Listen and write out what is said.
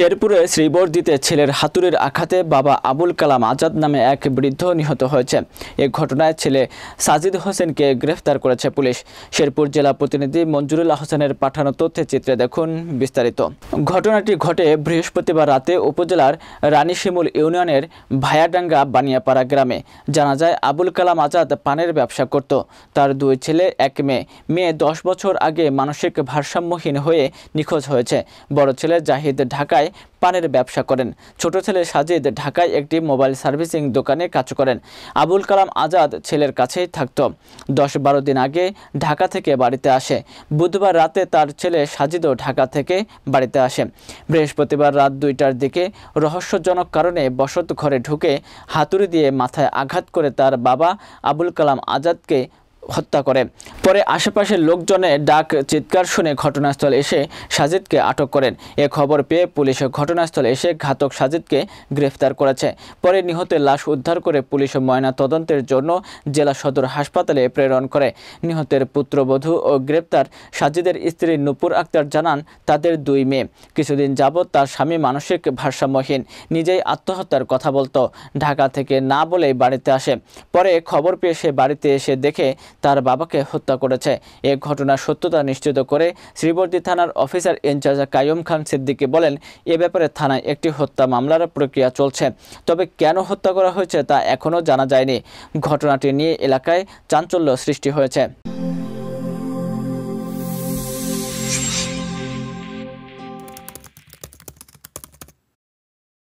শেরপুরে শ্রীবর্দিতে ছেলের হাতুড়ির আঘাতে বাবা আবুল কালাম আজাদ নামে এক বৃদ্ধ নিহত হয়েছে এ ঘটনায় ছেলে সাজিদ হোসেনকে গ্রেফতার করেছে পুলিশ শেরপুর জেলা প্রতিনিধি মঞ্জুরুল হোসেনের পাঠানো চিত্রে দেখুন বিস্তারিত ঘটনাটি ঘটে বৃহস্পতিবার রাতে উপজেলার রানীশিমুল ইউনিয়নের ভায়াডাঙ্গা বানিয়াপাড়া গ্রামে জানা যায় আবুল কালাম আজাদ পানের ব্যবসা করত তার দুই ছেলে এক মেয়ে মেয়ে দশ বছর আগে মানসিক ভারসাম্যহীন হয়ে নিখোঁজ হয়েছে বড় ছেলে জাহিদ ঢাকায় পানের ব্যবসা করেন ছোট ছেলে সাজিদ ঢাকায় একটি মোবাইল সার্ভিসিং দোকানে কাজ করেন আবুল কালাম আজাদ ছেলের কাছেই থাকত দশ বারো দিন আগে ঢাকা থেকে বাড়িতে আসে বুধবার রাতে তার ছেলে সাজিদও ঢাকা থেকে বাড়িতে আসে বৃহস্পতিবার রাত দুইটার দিকে রহস্যজনক কারণে বসত ঘরে ঢুকে হাতুড়ি দিয়ে মাথায় আঘাত করে তার বাবা আবুল কালাম আজাদকে হত্যা করে পরে আশেপাশের লোকজনের ডাক চিৎকার শুনে ঘটনাস্থলে এসে সাজিদকে আটক করেন এ খবর পেয়ে পুলিশ ঘটনাস্থলে এসে ঘাতক সাজিদকে গ্রেফতার করেছে পরে নিহতের লাশ উদ্ধার করে পুলিশ ময়না তদন্তের জন্য জেলা সদর হাসপাতালে প্রেরণ করে নিহতের পুত্রবধূ ও গ্রেপ্তার সাজিদের স্ত্রী নুপুর আক্তার জানান তাদের দুই মেয়ে কিছুদিন যাবৎ তার স্বামী মানসিক ভারসাম্যহীন নিজেই আত্মহত্যার কথা বলতো ঢাকা থেকে না বলেই বাড়িতে আসে পরে খবর পেয়ে সে বাড়িতে এসে দেখে তার বাবাকে হত্যা করেছে এ ঘটনার সত্যতা নিশ্চিত করে শ্রীবর্দী থানার অফিসার ইনচার্জ কায়ুম খান সিদ্দিকি বলেন এ ব্যাপারে থানায় একটি হত্যা মামলার প্রক্রিয়া চলছে তবে কেন হত্যা করা হয়েছে তা এখনও জানা যায়নি ঘটনাটি নিয়ে এলাকায় চাঞ্চল্য সৃষ্টি হয়েছে